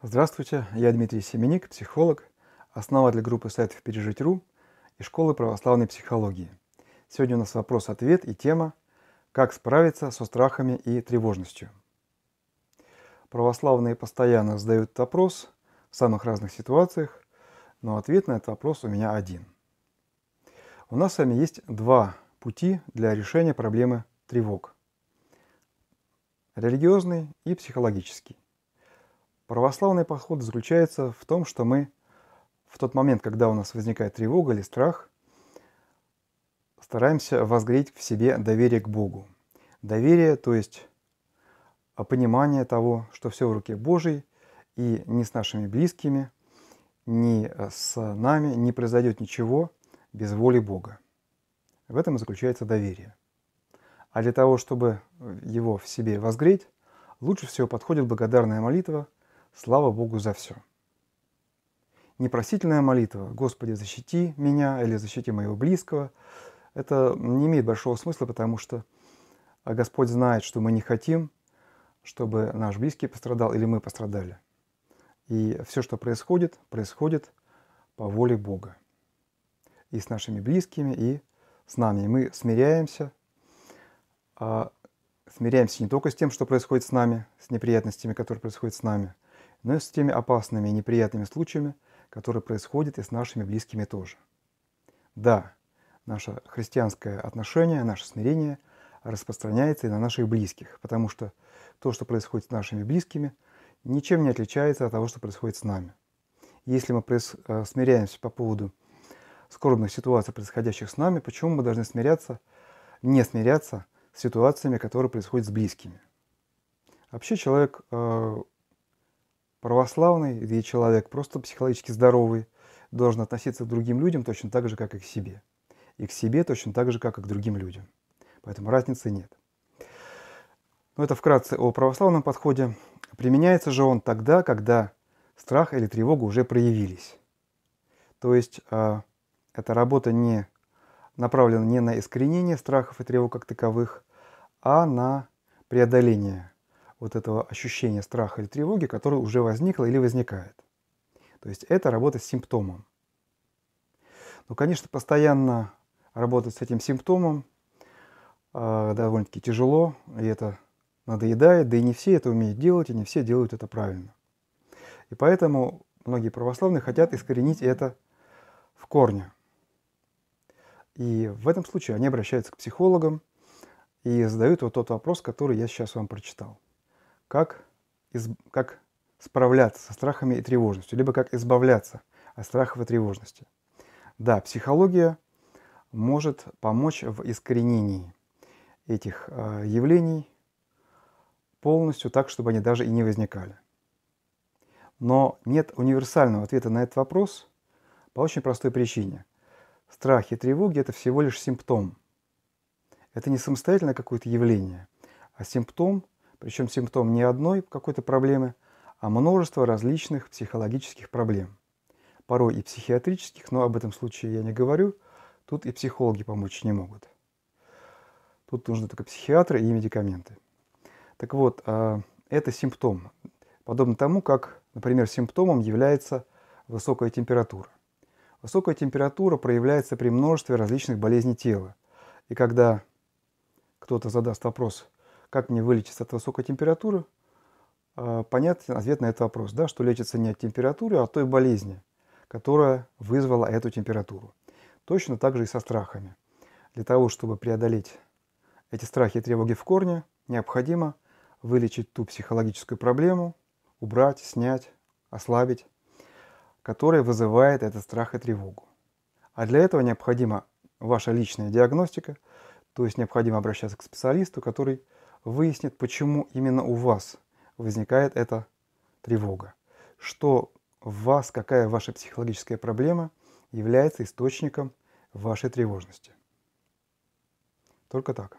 Здравствуйте, я Дмитрий Семеник, психолог, основатель группы сайтов «Пережить.ру» и школы православной психологии. Сегодня у нас вопрос-ответ и тема «Как справиться со страхами и тревожностью». Православные постоянно задают вопрос в самых разных ситуациях, но ответ на этот вопрос у меня один. У нас с вами есть два пути для решения проблемы тревог. Религиозный и психологический. Православный поход заключается в том, что мы в тот момент, когда у нас возникает тревога или страх, стараемся возгреть в себе доверие к Богу. Доверие, то есть а, понимание того, что все в руке Божьей, и не с нашими близкими, ни а, с нами не произойдет ничего без воли Бога. В этом и заключается доверие. А для того, чтобы его в себе возгреть, лучше всего подходит благодарная молитва – Слава Богу за все. Непросительная молитва «Господи, защити меня» или «Защити моего близкого» это не имеет большого смысла, потому что а, Господь знает, что мы не хотим, чтобы наш близкий пострадал или мы пострадали. И все, что происходит, происходит по воле Бога. И с нашими близкими, и с нами. И мы смиряемся, а, смиряемся не только с тем, что происходит с нами, с неприятностями, которые происходят с нами – но и с теми опасными и неприятными случаями, которые происходят и с нашими близкими тоже. Да, наше христианское отношение, наше смирение распространяется и на наших близких, потому что то, что происходит с нашими близкими, ничем не отличается от того, что происходит с нами. Если мы э, смиряемся по поводу скорбных ситуаций, происходящих с нами, почему мы должны смиряться, не смиряться с ситуациями, которые происходят с близкими? Вообще человек э, православный, и человек просто психологически здоровый, должен относиться к другим людям точно так же, как и к себе. И к себе точно так же, как и к другим людям. Поэтому разницы нет. Но это вкратце о православном подходе. Применяется же он тогда, когда страх или тревога уже проявились. То есть э, эта работа не направлена не на искоренение страхов и тревог как таковых, а на преодоление вот этого ощущения страха или тревоги, которое уже возникло или возникает. То есть это работа с симптомом. Ну, конечно, постоянно работать с этим симптомом э, довольно-таки тяжело, и это надоедает, да и не все это умеют делать, и не все делают это правильно. И поэтому многие православные хотят искоренить это в корне. И в этом случае они обращаются к психологам и задают вот тот вопрос, который я сейчас вам прочитал как, из, как справляться со страхами и тревожностью, либо как избавляться от страхов и тревожности. Да, психология может помочь в искоренении этих э, явлений полностью так, чтобы они даже и не возникали. Но нет универсального ответа на этот вопрос по очень простой причине. Страхи и тревоги – это всего лишь симптом. Это не самостоятельное какое-то явление, а симптом – причем симптом не одной какой-то проблемы, а множество различных психологических проблем. Порой и психиатрических, но об этом случае я не говорю. Тут и психологи помочь не могут. Тут нужны только психиатры и медикаменты. Так вот, а, это симптом. Подобно тому, как, например, симптомом является высокая температура. Высокая температура проявляется при множестве различных болезней тела. И когда кто-то задаст вопрос, как мне вылечиться от высокой температуры? А, Понятен ответ на этот вопрос, да, что лечится не от температуры, а от той болезни, которая вызвала эту температуру. Точно так же и со страхами. Для того, чтобы преодолеть эти страхи и тревоги в корне, необходимо вылечить ту психологическую проблему, убрать, снять, ослабить, которая вызывает этот страх и тревогу. А для этого необходима ваша личная диагностика, то есть необходимо обращаться к специалисту, который выяснит, почему именно у вас возникает эта тревога, что в вас, какая ваша психологическая проблема является источником вашей тревожности. Только так.